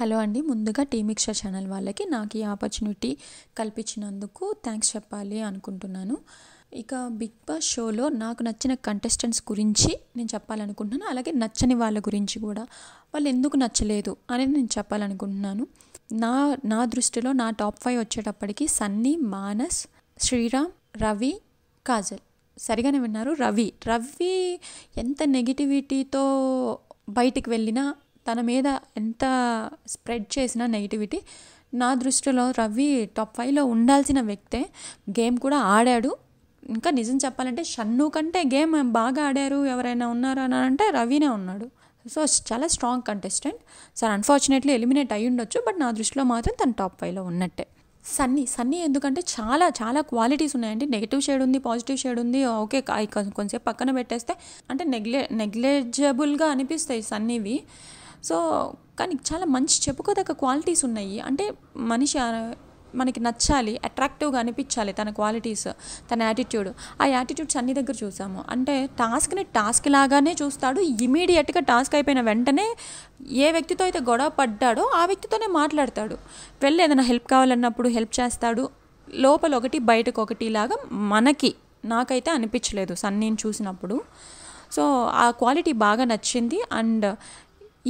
hello అండి ముందుగా tea channel వాళ్ళకి నాకు ఈ ఆపర్చునిటీ కల్పించినందుకు థ్యాంక్స్ చెప్పాలి అనుకుంటున్నాను ఇక బిగ్ బాస్ షోలో నాకు నచ్చిన కంటెస్టెంట్స్ గురించి నేను చెప్పాలనుకుంటున్నాను అలాగే నచ్చని వాళ్ళ గురించి కూడా వాళ్ళు ఎందుకు నచ్చలేదు అనేది నేను చెప్పాలనుకుంటున్నాను నా నా దృష్టిలో నా టాప్ ఫైవ్ వచ్చేటప్పటికి సన్నీ మానస్ శ్రీరామ్ రవి కాజల్ సరిగానే విన్నారు రవి రవి ఎంత నెగిటివిటీతో బయటికి వెళ్ళినా తన మీద ఎంత స్ప్రెడ్ చేసిన నెగిటివిటీ నా దృష్టిలో రవి టాప్ ఫైవ్లో ఉండాల్సిన వ్యక్తే గేమ్ కూడా ఆడాడు ఇంకా నిజం చెప్పాలంటే షన్ను కంటే గేమ్ బాగా ఆడారు ఎవరైనా ఉన్నారు అని అంటే రవినే ఉన్నాడు సో చాలా strong contestant sir unfortunately eliminate అయ్యి ఉండొచ్చు బట్ నా దృష్టిలో మాత్రం తను టాప్ ఫైవ్లో ఉన్నట్టే సన్నీ సన్నీ ఎందుకంటే చాలా చాలా క్వాలిటీస్ ఉన్నాయండి నెగిటివ్ షేడ్ ఉంది పాజిటివ్ షేడ్ ఉంది ఓకే కొంచెంసేపు పక్కన పెట్టేస్తే అంటే నెగ్లే నెగ్లెజబుల్గా అనిపిస్తాయి సన్నీవి సో కానీ చాలా మంచి చెప్పుకోదగ్గ క్వాలిటీస్ ఉన్నాయి అంటే మనిషి మనకి నచ్చాలి అట్రాక్టివ్గా అనిపించాలి తన క్వాలిటీస్ తన యాటిట్యూడ్ ఆ యాటిట్యూడ్స్ అన్ని దగ్గర చూసాము అంటే టాస్క్ని టాస్క్ లాగానే చూస్తాడు ఇమీడియట్గా టాస్క్ అయిపోయిన వెంటనే ఏ వ్యక్తితో అయితే గొడవ పడ్డాడో ఆ వ్యక్తితోనే మాట్లాడతాడు వెళ్ళి ఏదైనా హెల్ప్ కావాలన్నప్పుడు హెల్ప్ చేస్తాడు లోపల ఒకటి బయటకు ఒకటి లాగా మనకి నాకైతే అనిపించలేదు సన్నీని చూసినప్పుడు సో ఆ క్వాలిటీ బాగా నచ్చింది అండ్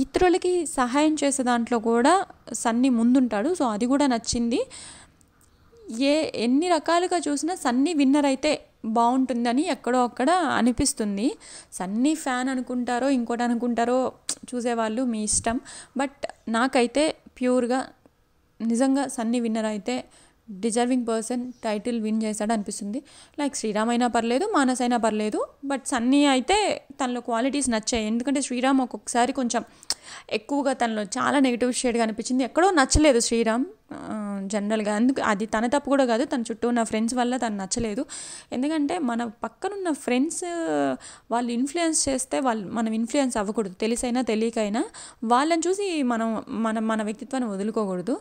ఇతరులకి సహాయం చేసే దాంట్లో కూడా సన్నీ ముందుంటాడు సో అది కూడా నచ్చింది ఏ ఎన్ని రకాలుగా చూసినా సన్నీ విన్నర్ అయితే బాగుంటుందని ఎక్కడో అక్కడ అనిపిస్తుంది సన్నీ ఫ్యాన్ అనుకుంటారో ఇంకోటి అనుకుంటారో చూసేవాళ్ళు మీ ఇష్టం బట్ నాకైతే ప్యూర్గా నిజంగా సన్నీ విన్నర్ అయితే డిజర్వింగ్ పర్సన్ టైటిల్ విన్ చేశాడు అనిపిస్తుంది లైక్ శ్రీరామ్ అయినా పర్లేదు మానస్ అయినా పర్లేదు బట్ సన్నీ అయితే తనలో క్వాలిటీస్ నచ్చాయి ఎందుకంటే శ్రీరామ్ ఒక్కొక్కసారి కొంచెం ఎక్కువగా తనలో చాలా నెగిటివ్ షేడ్ అనిపించింది ఎక్కడో నచ్చలేదు శ్రీరామ్ జనరల్గా అందుకు అది తన తప్పు కూడా కాదు తన చుట్టూ ఉన్న ఫ్రెండ్స్ వల్ల తను నచ్చలేదు ఎందుకంటే మన పక్కనున్న ఫ్రెండ్స్ వాళ్ళు ఇన్ఫ్లుయెన్స్ చేస్తే వాళ్ళు మనం ఇన్ఫ్లుయెన్స్ అవ్వకూడదు తెలిసైనా తెలియకైనా వాళ్ళని చూసి మనం మన మన వ్యక్తిత్వాన్ని వదులుకోకూడదు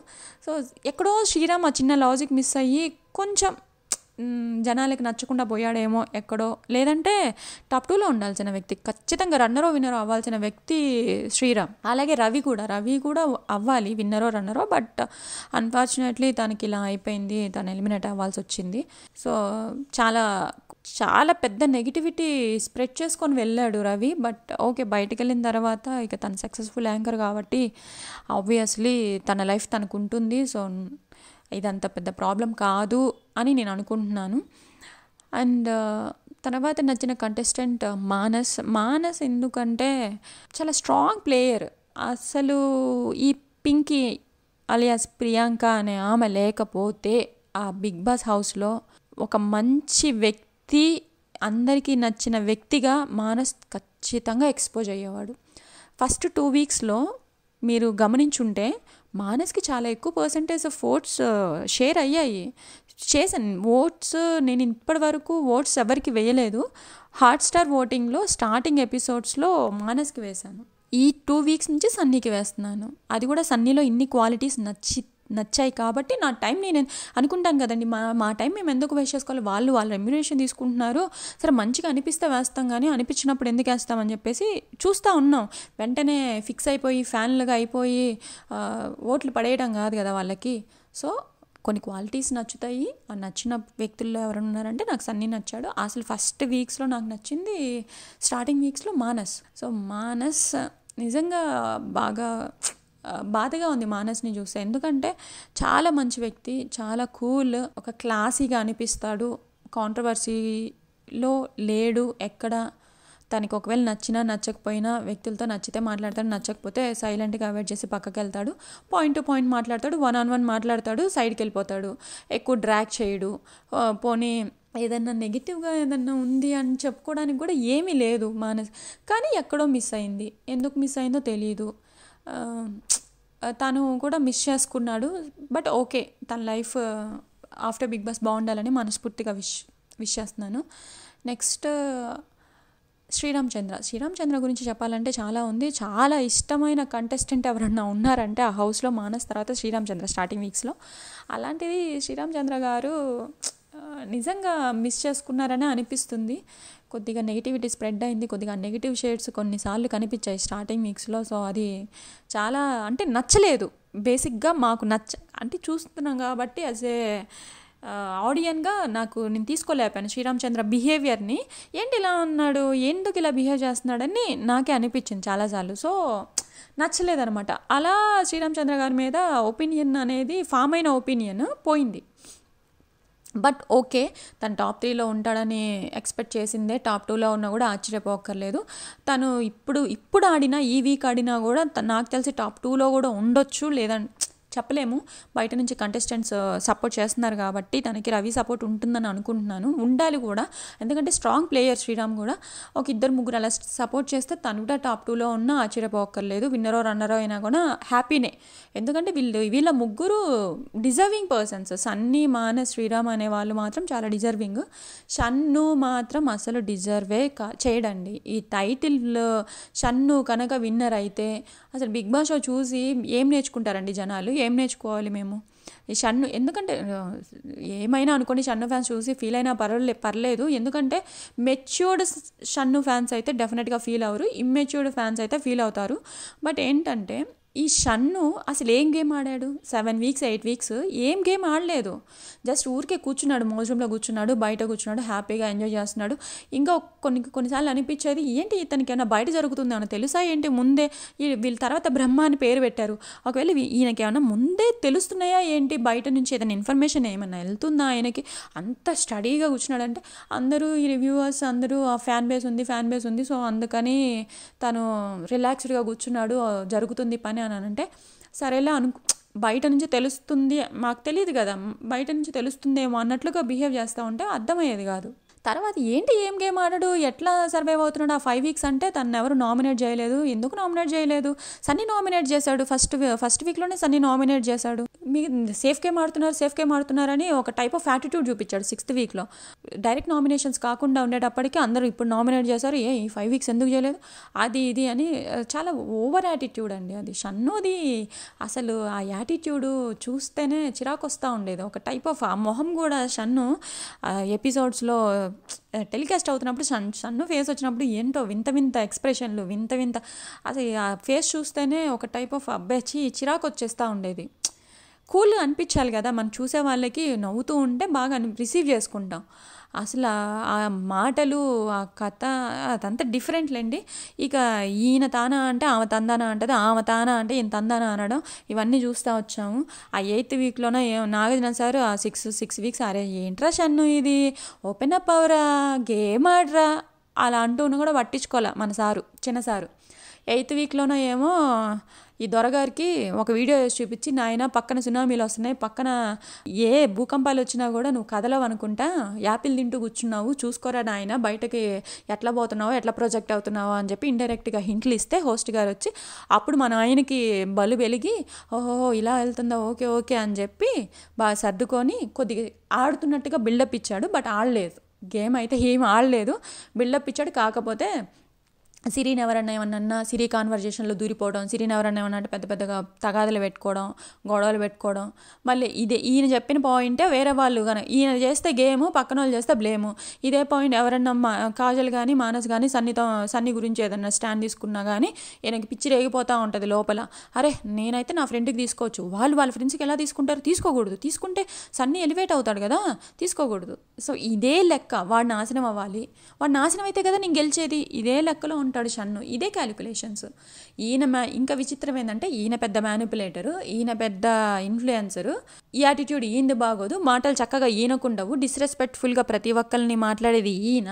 సో ఎక్కడో శ్రీరామ్ ఆ చిన్న లాజిక్ మిస్ అయ్యి కొంచెం జనాలకి నచ్చకుండా పోయాడేమో ఎక్కడో లేదంటే టాప్ టూలో ఉండాల్సిన వ్యక్తి ఖచ్చితంగా రన్నరో విన్నరో అవ్వాల్సిన వ్యక్తి శ్రీరామ్ అలాగే రవి కూడా రవి కూడా అవ్వాలి విన్నరో రన్నరో బట్ అన్ఫార్చునేట్లీ తనకి ఇలా అయిపోయింది తను ఎలిమినేట్ అవ్వాల్సి వచ్చింది సో చాలా చాలా పెద్ద నెగిటివిటీ స్ప్రెడ్ చేసుకొని వెళ్ళాడు రవి బట్ ఓకే బయటకు వెళ్ళిన తర్వాత ఇక తను సక్సెస్ఫుల్ యాంకర్ కాబట్టి ఆబ్వియస్లీ తన లైఫ్ తనకు ఉంటుంది సో ఇదంత పెద్ద ప్రాబ్లం కాదు అని నేను అనుకుంటున్నాను అండ్ తర్వాత నచ్చిన కంటెస్టెంట్ మానస్ మానస్ ఎందుకంటే చాలా స్ట్రాంగ్ ప్లేయర్ అసలు ఈ పింకి అలియాస్ ప్రియాంక అనే ఆమె లేకపోతే ఆ బిగ్ బాస్ హౌస్లో ఒక మంచి వ్యక్తి అందరికీ నచ్చిన వ్యక్తిగా మానస్ ఖచ్చితంగా ఎక్స్పోజ్ అయ్యేవాడు ఫస్ట్ టూ వీక్స్లో మీరు గమనించుంటే మానస్కి చాలా ఎక్కువ పర్సంటేజ్ ఆఫ్ ఓట్స్ షేర్ అయ్యాయి చేశాను ఓట్స్ నేను ఇప్పటి వరకు ఓట్స్ ఎవరికి వేయలేదు హాట్ స్టార్ ఓటింగ్లో స్టార్టింగ్ ఎపిసోడ్స్లో మానస్కి వేశాను ఈ టూ వీక్స్ నుంచి సన్నీకి వేస్తున్నాను అది కూడా సన్నీలో ఇన్ని క్వాలిటీస్ నచ్చి నచ్చాయి కాబట్టి నా టైం నేను అనుకుంటాను కదండి మా మా టైం మేము ఎందుకు వేస్ట్ చేసుకోవాలి వాళ్ళు వాళ్ళ రెమ్యునేషన్ తీసుకుంటున్నారు సరే మంచిగా అనిపిస్తే వేస్తాం కానీ అనిపించినప్పుడు ఎందుకు వేస్తామని చెప్పేసి చూస్తూ ఉన్నాం వెంటనే ఫిక్స్ అయిపోయి ఫ్యాన్లుగా అయిపోయి ఓట్లు పడేయడం కాదు కదా వాళ్ళకి సో కొన్ని క్వాలిటీస్ నచ్చుతాయి ఆ నచ్చిన వ్యక్తుల్లో ఎవరైనా ఉన్నారంటే నాకు సన్నీ నచ్చాడు అసలు ఫస్ట్ వీక్స్లో నాకు నచ్చింది స్టార్టింగ్ వీక్స్లో మానస్ సో మానస్ నిజంగా బాగా బాధగా ఉంది మానస్ని చూస్తే ఎందుకంటే చాలా మంచి వ్యక్తి చాలా కూల్ ఒక క్లాసీగా అనిపిస్తాడు కాంట్రవర్సీలో లేడు ఎక్కడ తనకి ఒకవేళ నచ్చినా నచ్చకపోయినా వ్యక్తులతో నచ్చితే మాట్లాడతాడు నచ్చకపోతే సైలెంట్గా అవాయిడ్ చేసి పక్కకి వెళ్తాడు పాయింట్ టు పాయింట్ మాట్లాడతాడు వన్ ఆన్ వన్ మాట్లాడతాడు సైడ్కి వెళ్ళిపోతాడు ఎక్కువ డ్రాక్ చేయడు పోనీ ఏదన్నా నెగిటివ్గా ఏదన్నా ఉంది అని చెప్పుకోవడానికి కూడా ఏమీ లేదు మానస్ కానీ ఎక్కడో మిస్ అయింది ఎందుకు మిస్ అయిందో తెలియదు తను కూడా మిస్ చేసుకున్నాడు బట్ ఓకే తన లైఫ్ ఆఫ్టర్ బిగ్ బాస్ బాగుండాలని మనస్ఫూర్తిగా విష్ విష్ చేస్తున్నాను నెక్స్ట్ శ్రీరామ్ చంద్ర శ్రీరామ్ చంద్ర గురించి చెప్పాలంటే చాలా ఉంది చాలా ఇష్టమైన కంటెస్టెంట్ ఎవరన్నా ఉన్నారంటే ఆ హౌస్లో మానస్ తర్వాత శ్రీరామ్ చంద్ర స్టార్టింగ్ వీక్స్లో అలాంటిది శ్రీరామ్ చంద్ర గారు నిజంగా మిస్ చేసుకున్నారనే అనిపిస్తుంది కొద్దిగా నెగిటివిటీ స్ప్రెడ్ అయింది కొద్దిగా నెగిటివ్ షేడ్స్ కొన్నిసార్లు కనిపించాయి స్టార్టింగ్ మిక్స్లో సో అది చాలా అంటే నచ్చలేదు బేసిక్గా మాకు నచ్చ అంటే చూస్తున్నాం కాబట్టి యాజ్ ఏ ఆడియన్గా నాకు నేను తీసుకోలేకపోయాను శ్రీరామచంద్ర బిహేవియర్ని ఏంటి ఇలా ఉన్నాడు ఎందుకు ఇలా బిహేవ్ చేస్తున్నాడని నాకే అనిపించింది చాలాసార్లు సో నచ్చలేదనమాట అలా శ్రీరామచంద్ర గారి మీద ఒపీనియన్ అనేది ఫామ్ అయిన ఒపీనియన్ పోయింది బట్ ఓకే తను టాప్ త్రీలో ఉంటాడని ఎక్స్పెక్ట్ చేసిందే టాప్ టూలో ఉన్నా కూడా ఆశ్చర్యపోక్కర్లేదు తను ఇప్పుడు ఇప్పుడు ఆడినా ఈ వీక్ ఆడినా కూడా నాకు తెలిసి టాప్ టూలో కూడా ఉండొచ్చు లేదంటే చెప్పలేము బయట నుంచి కంటెస్టెంట్స్ సపోర్ట్ uh, చేస్తున్నారు కాబట్టి తనకి రవి సపోర్ట్ ఉంటుందని అనుకుంటున్నాను ఉండాలి కూడా ఎందుకంటే స్ట్రాంగ్ ప్లేయర్ శ్రీరామ్ కూడా ఒక ఇద్దరు ముగ్గురు అలా సపోర్ట్ చేస్తే తను కూడా టాప్ టూలో ఉన్న ఆశ్చర్యపోక్కర్లేదు విన్నరో రన్నరో అయినా కూడా హ్యాపీనే ఎందుకంటే వీళ్ళు వీళ్ళ ముగ్గురు డిజర్వింగ్ పర్సన్స్ సన్నీ మాన శ్రీరామ్ అనే వాళ్ళు మాత్రం చాలా డిజర్వింగ్ షన్ను మాత్రం అసలు డిజర్వే చేయడండి ఈ టైటిల్ షన్ను కనుక విన్నర్ అయితే అసలు బిగ్ బాస్ షో చూసి ఏం నేర్చుకుంటారండి జనాలు ఏం నేర్చుకోవాలి మేము ఈ షన్ను ఎందుకంటే ఏమైనా అనుకోండి షన్ను ఫ్యాన్స్ చూసి ఫీల్ అయినా పర్వాలే పర్లేదు ఎందుకంటే మెచ్యూర్డ్ షన్ను ఫ్యాన్స్ అయితే డెఫినెట్గా ఫీల్ అవరు ఇమ్మెచ్యూర్డ్ ఫ్యాన్స్ అయితే ఫీల్ అవుతారు బట్ ఏంటంటే ఈ షన్ను అసలు ఏం గేమ్ ఆడాడు సెవెన్ వీక్స్ ఎయిట్ వీక్స్ ఏం గేమ్ ఆడలేదు జస్ట్ ఊరికే కూర్చున్నాడు మోజ్రూమ్లో కూర్చున్నాడు బయట కూర్చున్నాడు హ్యాపీగా ఎంజాయ్ చేస్తున్నాడు ఇంకా కొన్ని కొన్నిసార్లు అనిపించేది ఏంటి ఇతనికి ఏమైనా బయట జరుగుతుంది అని తెలుసా ఏంటి ముందే వీళ్ళ తర్వాత బ్రహ్మ అని పేరు పెట్టారు ఒకవేళ ఈయనకి ఏమైనా ముందే తెలుస్తున్నాయా ఏంటి బయట నుంచి ఏదైనా ఇన్ఫర్మేషన్ ఏమైనా వెళ్తుందా ఆయనకి అంత స్టడీగా కూర్చున్నాడంటే అందరూ ఈ రివ్యూవర్స్ అందరూ ఆ ఫ్యాన్ బేస్ ఉంది ఫ్యాన్ బేస్ ఉంది సో అందుకని తను రిలాక్స్డ్గా కూర్చున్నాడు జరుగుతుంది పని అని అంటే సరేలా అను బయట నుంచి తెలుస్తుంది మాకు తెలియదు కదా బయట నుంచి తెలుస్తుందేమో అన్నట్లుగా బిహేవ్ చేస్తూ ఉంటే అర్థమయ్యేది కాదు తర్వాత ఏంటి ఏం గేమ్ ఆడాడు ఎట్లా సర్వైవ్ అవుతున్నాడు ఆ ఫైవ్ వీక్స్ అంటే తను ఎవరు నామినేట్ చేయలేదు ఎందుకు నామినేట్ చేయలేదు సన్నీ నామినేట్ చేశాడు ఫస్ట్ ఫస్ట్ వీక్లోనే సన్నీ నామినేట్ చేశాడు మీ సేఫ్ గేమ్ ఆడుతున్నారు సేఫ్ గేమ్ ఆడుతున్నారని ఒక టైప్ ఆఫ్ యాటిట్యూడ్ చూపించాడు సిక్స్త్ వీక్లో డైరెక్ట్ నామినేషన్స్ కాకుండా ఉండేటప్పటికీ అందరూ ఇప్పుడు నామినేట్ చేశారు ఏ ఈ ఫైవ్ వీక్స్ ఎందుకు చేయలేదు అది ఇది అని చాలా ఓవర్ యాటిట్యూడ్ అండి అది షన్నోది అసలు ఆ యాటిట్యూడు చూస్తేనే చిరాకు వస్తూ ఉండేది ఒక టైప్ ఆఫ్ ఆ మొహం కూడా షన్ను ఎపిసోడ్స్లో టెలికాస్ట్ అవుతున్నప్పుడు సన్ సన్ను ఫేస్ వచ్చినప్పుడు ఏంటో వింత వింత ఎక్స్ప్రెషన్లు వింత వింత అది ఆ ఫేస్ చూస్తేనే ఒక టైప్ ఆఫ్ అబ్బాయి చిరాకు వచ్చేస్తూ ఉండేది కూల్గా అనిపించాలి కదా మనం చూసే వాళ్ళకి నవ్వుతూ ఉంటే బాగా రిసీవ్ చేసుకుంటాం అసలు ఆ మాటలు ఆ కథ అదంతా డిఫరెంట్లేండి ఇక ఈయన తానా అంటే ఆమె తందానా అంటది ఆమె తానా అంటే ఈయన తందానా అనడం ఇవన్నీ చూస్తూ వచ్చాము ఆ ఎయిత్ వీక్లోనే నాగార్జున సార్ ఆ సిక్స్ సిక్స్ వీక్స్ అరే ఏంట్రా షన్ను ఇది ఓపెన్ అప్ అవరా గేమ్ ఆడరా అలా అంటూ కూడా పట్టించుకోలే మన సారు చిన్న సారు ఎయిత్ వీక్లోనో ఏమో ఈ దొరగారికి ఒక వీడియో వేసి చూపించి నాయన పక్కన సునామీలు వస్తున్నాయి పక్కన ఏ భూకంపాలు వచ్చినా కూడా నువ్వు కదలవు అనుకుంటా యాపిల్ తింటూ కూర్చున్నావు చూసుకోరా నాయన బయటకి ఎట్లా పోతున్నావు ఎట్లా ప్రొజెక్ట్ అవుతున్నావు అని చెప్పి ఇండైరెక్ట్గా హింట్లు ఇస్తే హోస్ట్ గారు వచ్చి అప్పుడు మన ఆయనకి బలు వెలిగి ఓహో ఇలా వెళ్తుందా ఓకే ఓకే అని చెప్పి బాగా సర్దుకొని కొద్దిగా ఆడుతున్నట్టుగా బిల్డప్ ఇచ్చాడు బట్ ఆడలేదు గేమ్ అయితే ఏం ఆడలేదు బిల్డప్ ఇచ్చాడు కాకపోతే సిరిని ఎవరన్నా ఏమన్నా సిరి కాన్వర్జేషన్లో దూరిపోవడం సిరిని ఎవరన్నా ఏమన్నా పెద్ద పెద్దగా తగాదలు పెట్టుకోవడం గొడవలు పెట్టుకోవడం మళ్ళీ ఇదే ఈయన చెప్పిన పాయింటే వేరే వాళ్ళు కానీ ఈయన చేస్తే గేము పక్కన వాళ్ళు చేస్తే బ్లేము ఇదే పాయింట్ ఎవరన్నా మా కాజల్ కానీ మానస్ కానీ సన్నితో సన్ని గురించి ఏదన్నా స్టాండ్ తీసుకున్నా కానీ ఈయనకి పిచ్చి రేగిపోతూ ఉంటుంది లోపల అరే నేనైతే నా ఫ్రెండ్కి తీసుకోవచ్చు వాళ్ళు వాళ్ళ ఫ్రెండ్స్కి ఎలా తీసుకుంటారు తీసుకోకూడదు తీసుకుంటే సన్ని ఎలివేట్ అవుతాడు కదా తీసుకోకూడదు సో ఇదే లెక్క వాడు నాశనం అవ్వాలి వాడు నాశనం అయితే కదా నేను గెలిచేది ఇదే లెక్కలో ఉంటాడు షన్ను ఇదే క్యాలిక్యులేషన్స్ ఈయన ఇంకా విచిత్రం ఏంటంటే ఈయన పెద్ద మ్యానిపులేటరు ఈయన పెద్ద ఇన్ఫ్లుయెన్సరు ఈ యాటిట్యూడ్ ఈయనది బాగోదు మాటలు చక్కగా ఈయనకుండవు డిస్రెస్పెక్ట్ఫుల్గా ప్రతి ఒక్కరిని మాట్లాడేది ఈయన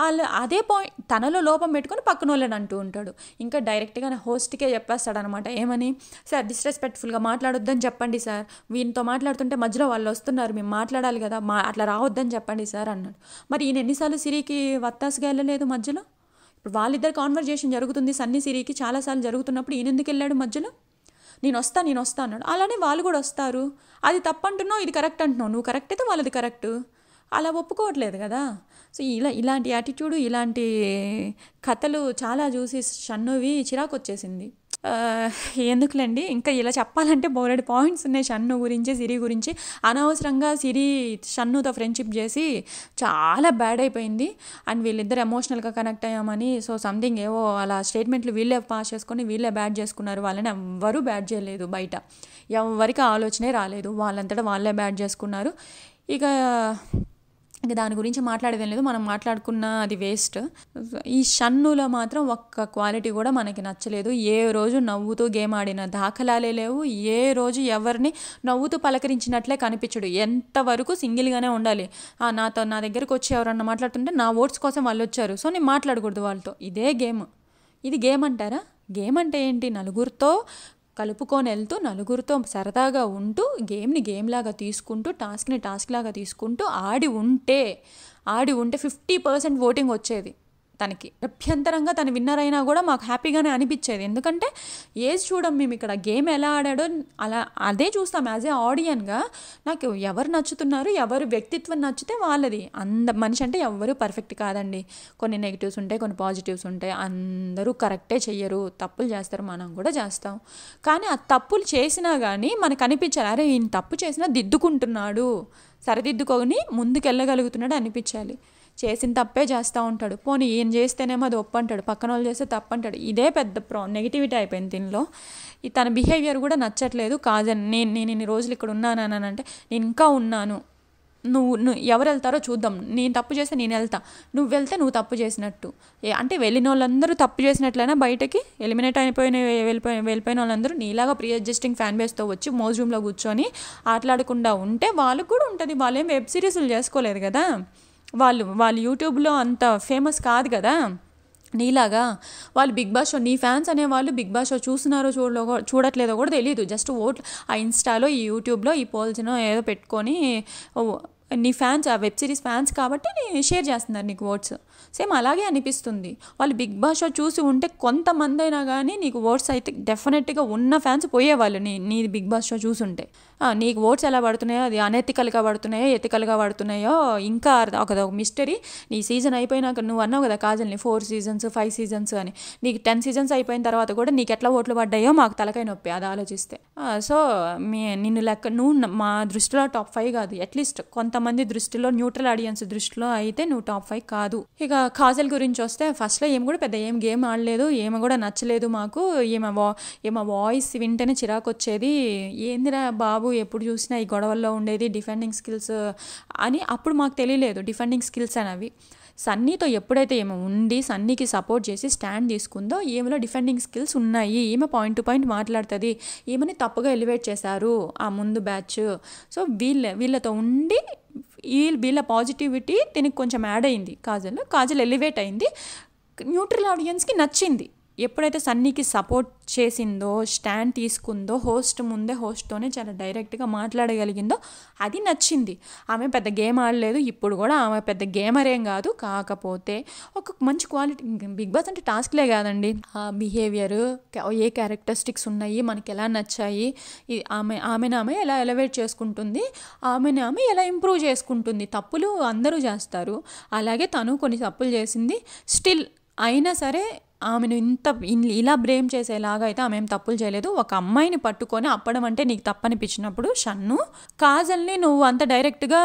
వాళ్ళు అదే పాయింట్ తనలో లోపం పెట్టుకొని పక్కన వాళ్ళని అంటూ ఉంటాడు ఇంకా డైరెక్ట్గా హోస్ట్కే చెప్పేస్తాడనమాట ఏమని సార్ డిస్రెస్పెక్ట్ఫుల్గా మాట్లాడొద్దని చెప్పండి సార్ వీనితో మాట్లాడుతుంటే మధ్యలో వాళ్ళు వస్తున్నారు మేము మాట్లాడాలి కదా మా అట్లా రావద్దని చెప్పండి సార్ అన్నాడు మరి ఈయన ఎన్నిసార్లు సిరికి వత్తాసుగా వెళ్ళలేదు మధ్యలో ఇప్పుడు వాళ్ళిద్దరు కాన్వర్జేషన్ జరుగుతుంది సన్ని సిరికి చాలాసార్లు జరుగుతున్నప్పుడు ఈయన ఎందుకు వెళ్ళాడు మధ్యలో నేను వస్తా నేను వస్తా అన్నాడు అలానే వాళ్ళు కూడా వస్తారు అది తప్పంటున్నావు ఇది కరెక్ట్ అంటున్నావు నువ్వు కరెక్ట్ అయితే వాళ్ళది కరెక్ట్ అలా ఒప్పుకోవట్లేదు కదా సో ఇలా ఇలాంటి యాటిట్యూడ్ ఇలాంటి కథలు చాలా చూసి షన్నువి చిరాకు వచ్చేసింది ఎందుకులేండి ఇంకా ఇలా చెప్పాలంటే బోరెడ్ పాయింట్స్ ఉన్నాయి షన్ను గురించి సిరి గురించి అనవసరంగా సిరి షన్నుతో ఫ్రెండ్షిప్ చేసి చాలా బ్యాడ్ అయిపోయింది అండ్ వీళ్ళిద్దరు ఎమోషనల్గా కనెక్ట్ అయ్యామని సో సంథింగ్ ఏవో అలా స్టేట్మెంట్లు వీళ్ళే పాస్ చేసుకొని వీళ్ళే బ్యాడ్ చేసుకున్నారు వాళ్ళని ఎవ్వరూ బ్యాడ్ చేయలేదు బయట ఎవరికి ఆలోచనే రాలేదు వాళ్ళంతటా వాళ్ళే బ్యాడ్ చేసుకున్నారు ఇక ఇంకా దాని గురించి మాట్లాడేదేం లేదు మనం మాట్లాడుకున్న అది వేస్ట్ ఈ షన్నులో మాత్రం ఒక్క క్వాలిటీ కూడా మనకి నచ్చలేదు ఏ రోజు నవ్వుతూ గేమ్ ఆడిన దాఖలాలే లేవు ఏ రోజు ఎవరిని నవ్వుతూ పలకరించినట్లే కనిపించడు ఎంతవరకు సింగిల్గానే ఉండాలి నాతో నా దగ్గరకు వచ్చి ఎవరన్నా మాట్లాడుతుంటే నా ఓట్స్ కోసం వాళ్ళు వచ్చారు సో నేను మాట్లాడకూడదు వాళ్ళతో ఇదే గేమ్ ఇది గేమ్ అంటారా గేమ్ అంటే ఏంటి నలుగురితో కలుపుకొని వెళ్తూ నలుగురితో సరదాగా ఉంటూ గేమ్ని గేమ్ లాగా తీసుకుంటూ టాస్క్ని టాస్క్ లాగా తీసుకుంటూ ఆడి ఉంటే ఆడి ఉంటే ఫిఫ్టీ పర్సెంట్ ఓటింగ్ వచ్చేది తనకి అభ్యంతరంగా తను విన్నర్ అయినా కూడా మాకు హ్యాపీగానే అనిపించేది ఎందుకంటే ఏజ్ చూడం మేము ఇక్కడ గేమ్ ఎలా ఆడాడో అలా అదే చూస్తాం యాజ్ ఏ ఆడియన్గా నాకు ఎవరు నచ్చుతున్నారు ఎవరు వ్యక్తిత్వం నచ్చితే వాళ్ళది అంద మనిషి అంటే ఎవరు పర్ఫెక్ట్ కాదండి కొన్ని నెగిటివ్స్ ఉంటాయి కొన్ని పాజిటివ్స్ ఉంటాయి అందరూ కరెక్టే చెయ్యరు తప్పులు చేస్తారు మనం కూడా చేస్తాం కానీ ఆ తప్పులు చేసినా కానీ మనకు అనిపించాలి అరే ఈయన తప్పు చేసినా దిద్దుకుంటున్నాడు సరిదిద్దుకొని ముందుకెళ్ళగలుగుతున్నాడు అనిపించాలి చేసిన తప్పే చేస్తూ ఉంటాడు పోనీ ఈయన చేస్తేనేమో అది ఒప్పు అంటాడు పక్కన వాళ్ళు చేస్తే తప్పు అంటాడు ఇదే పెద్ద ప్రా నెగిటివిటీ అయిపోయింది దీనిలో తన బిహేవియర్ కూడా నచ్చట్లేదు కాదని నేను నేను ఇన్ని రోజులు ఇక్కడ ఉన్నాను అంటే నేను ఇంకా ఉన్నాను నువ్వు నువ్వు ఎవరు వెళ్తారో చూద్దాం నేను తప్పు చేస్తే నేను వెళ్తా నువ్వు వెళ్తే నువ్వు తప్పు చేసినట్టు అంటే వెళ్ళిన వాళ్ళందరూ తప్పు చేసినట్లయినా బయటకి ఎలిమినేట్ అయిపోయిన వెళ్ళిపోయిన వెళ్ళిపోయిన వాళ్ళందరూ నీలాగా ప్రీ అడ్జస్టింగ్ ఫ్యాన్ బేస్తో వచ్చి మోజ్ రూమ్లో కూర్చొని ఆటలాడకుండా ఉంటే వాళ్ళకు కూడా ఉంటుంది వాళ్ళేం వెబ్ సిరీస్లు చేసుకోలేదు కదా వాళ్ళు వాళ్ళు యూట్యూబ్లో అంత ఫేమస్ కాదు కదా నీలాగా వాళ్ళు బిగ్ బాస్ షో నీ ఫ్యాన్స్ అనేవాళ్ళు బిగ్ బాస్ షో చూస్తున్నారో చూడలో చూడట్లేదో కూడా తెలియదు జస్ట్ ఓట్ ఆ ఇన్స్టాలో ఈ యూట్యూబ్లో ఈ పోల్స్ను ఏదో పెట్టుకొని నీ ఫ్యాన్స్ ఆ వెబ్ సిరీస్ ఫ్యాన్స్ కాబట్టి షేర్ చేస్తున్నారు నీకు ఓట్స్ సేమ్ అలాగే అనిపిస్తుంది వాళ్ళు బిగ్ బాస్ షో చూసి ఉంటే కొంతమంది అయినా కానీ నీకు ఓట్స్ అయితే డెఫినెట్గా ఉన్న ఫ్యాన్స్ పోయేవాళ్ళు నీ నీ బిగ్ బాస్ షో చూసుంటే నీకు ఓట్స్ ఎలా పడుతున్నాయో అది అనెతికల్గా పడుతున్నాయో ఎతికల్గా పడుతున్నాయో ఇంకా ఒక మిస్టరీ నీ సీజన్ అయిపోయినాక నువ్వు అన్నావు కదా కాజల్ని ఫోర్ సీజన్స్ ఫైవ్ సీజన్స్ అని నీకు టెన్ సీజన్స్ అయిపోయిన తర్వాత కూడా నీకు ఎట్లా ఓట్లు పడ్డాయో మాకు తలకై నొప్పి అది ఆలోచిస్తే సో మీ నిన్ను లెక్క నువ్వు మా దృష్టిలో టాప్ ఫైవ్ కాదు అట్లీస్ట్ కొంతమంది దృష్టిలో న్యూట్రల్ ఆడియన్స్ దృష్టిలో అయితే నువ్వు టాప్ ఫైవ్ కాదు ఇక కాజల్ గురించి వస్తే ఫస్ట్లో ఏం కూడా పెద్ద ఏం గేమ్ ఆడలేదు ఏమి కూడా నచ్చలేదు మాకు ఏమ వా వాయిస్ వింటేనే చిరాకు వచ్చేది ఏందిరా బాబు ఎప్పుడు చూసినా ఈ గొడవల్లో ఉండేది డిఫెండింగ్ స్కిల్స్ అని అప్పుడు మాకు తెలియలేదు డిఫెండింగ్ స్కిల్స్ అనేవి సన్నీతో ఎప్పుడైతే ఏమో ఉండి సన్నీకి సపోర్ట్ చేసి స్టాండ్ తీసుకుందో ఈమెలో డిఫెండింగ్ స్కిల్స్ ఉన్నాయి ఏమో పాయింట్ టు పాయింట్ మాట్లాడుతుంది ఏమని తప్పుగా ఎలివేట్ చేశారు ఆ ముందు బ్యాచ్ సో వీళ్ళ వీళ్ళతో ఉండి ఈల్ వీళ్ళ పాజిటివిటీ దీనికి కొంచెం యాడ్ అయింది కాజల్లో కాజల్ ఎలివేట్ అయింది న్యూట్రల్ ఆడియన్స్కి నచ్చింది ఎప్పుడైతే సన్నీకి సపోర్ట్ చేసిందో స్టాండ్ తీసుకుందో హోస్ట్ ముందే హోస్ట్తోనే చాలా డైరెక్ట్గా మాట్లాడగలిగిందో అది నచ్చింది ఆమె పెద్ద గేమ్ ఆడలేదు ఇప్పుడు కూడా ఆమె పెద్ద గేమర్ ఏం కాదు కాకపోతే ఒక మంచి క్వాలిటీ బిగ్ బాస్ అంటే టాస్క్లే కాదండి ఆ బిహేవియర్ ఏ క్యారెక్టరిస్టిక్స్ ఉన్నాయి మనకి ఎలా నచ్చాయి ఆమె ఆమెను ఆమె ఎలా ఎలవేట్ చేసుకుంటుంది ఆమెను ఆమె ఎలా ఇంప్రూవ్ చేసుకుంటుంది తప్పులు అందరూ చేస్తారు అలాగే తను కొన్ని తప్పులు చేసింది స్టిల్ అయినా సరే ఆమెను ఇంత ఇలా బ్లేమ్ చేసేలాగా అయితే ఆమె ఏం తప్పులు చేయలేదు ఒక అమ్మాయిని పట్టుకొని అప్పడం అంటే నీకు తప్పనిపించినప్పుడు షన్ను కాజల్ని నువ్వు అంత డైరెక్ట్గా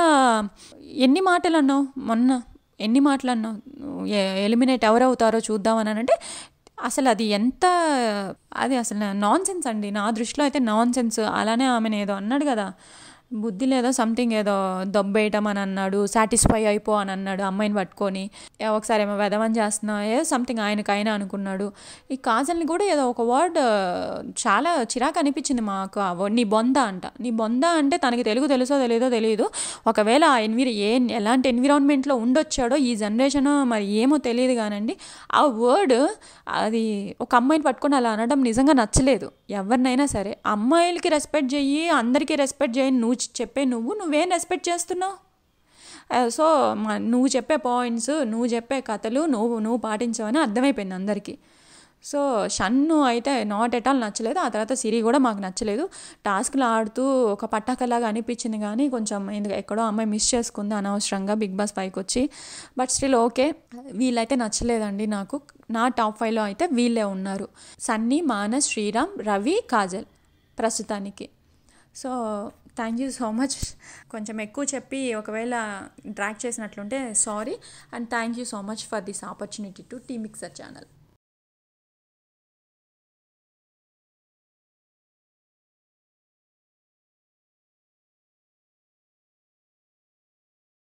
ఎన్ని మాటలు అన్నావు మొన్న ఎన్ని మాటలు అన్నావు ఎలిమినేట్ ఎవరవుతారో చూద్దామని అంటే అసలు అది ఎంత అది అసలు నాన్ సెన్స్ అండి నా దృష్టిలో అయితే నాన్ సెన్స్ అలానే ఆమెను ఏదో అన్నాడు కదా బుద్ధి లేదో సంథింగ్ ఏదో దబ్బేయటం అని అన్నాడు సాటిస్ఫై అయిపో అని అన్నాడు అమ్మాయిని పట్టుకొని ఒకసారి ఏమో వెదవని చేస్తున్నా ఏదో సంథింగ్ ఆయనకైనా అనుకున్నాడు ఈ కాజల్ని కూడా ఏదో ఒక వర్డ్ చాలా చిరాకు అనిపించింది మాకు ఆ వర్డ్ నీ బొంద అంట నీ బొంద అంటే తనకి తెలుగు తెలుసో తెలియదో తెలియదు ఒకవేళ ఆ ఎన్విర్ ఏ ఎలాంటి ఎన్విరాన్మెంట్లో ఉండొచ్చాడో ఈ జనరేషన్ మరి ఏమో తెలియదు కానండి ఆ వర్డ్ అది ఒక అమ్మాయిని పట్టుకొని అలా అనడం నిజంగా నచ్చలేదు ఎవరినైనా సరే అమ్మాయిలకి రెస్పెక్ట్ చెయ్యి అందరికీ రెస్పెక్ట్ చేయి నువ్వు నువ్వు చెప్పే నువ్వు నువ్వేం రెస్పెక్ట్ చేస్తున్నావు సో uh, నువ్వు చెప్పే పాయింట్స్ నువ్వు చెప్పే కథలు నువ్వు నువ్వు పాటించవని అర్థమైపోయింది అందరికీ సో షన్ను అయితే నాట్ ఎట్ ఆల్ నచ్చలేదు ఆ తర్వాత సిరి కూడా మాకు నచ్చలేదు టాస్క్లు ఆడుతూ ఒక పట్టాకలాగా అనిపించింది కానీ కొంచెం ఎక్కడో అమ్మాయి మిస్ చేసుకుంది అనవసరంగా బిగ్ బాస్ పైకి వచ్చి బట్ స్టిల్ ఓకే వీళ్ళైతే నచ్చలేదండి నాకు నా టాప్ ఫైవ్లో అయితే వీళ్ళే ఉన్నారు సన్నీ మానస్ శ్రీరామ్ రవి కాజల్ ప్రస్తుతానికి so thank you so much కొంచెం ఎక్కువ చెప్పి ఒకవేళ డ్రాక్ చేసినట్లుంటే sorry and thank you so much for this opportunity to tea mixer channel